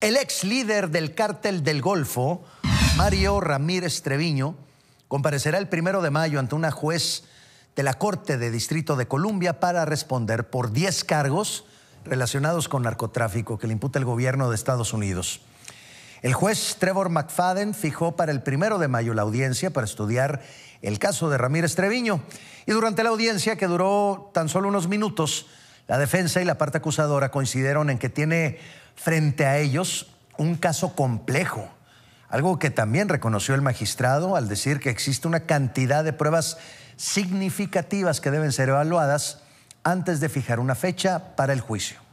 El ex líder del cártel del Golfo, Mario Ramírez Treviño, comparecerá el primero de mayo ante una juez de la Corte de Distrito de Columbia para responder por 10 cargos relacionados con narcotráfico que le imputa el gobierno de Estados Unidos. El juez Trevor McFadden fijó para el primero de mayo la audiencia para estudiar el caso de Ramírez Treviño. Y durante la audiencia, que duró tan solo unos minutos, la defensa y la parte acusadora coincidieron en que tiene frente a ellos un caso complejo, algo que también reconoció el magistrado al decir que existe una cantidad de pruebas significativas que deben ser evaluadas antes de fijar una fecha para el juicio.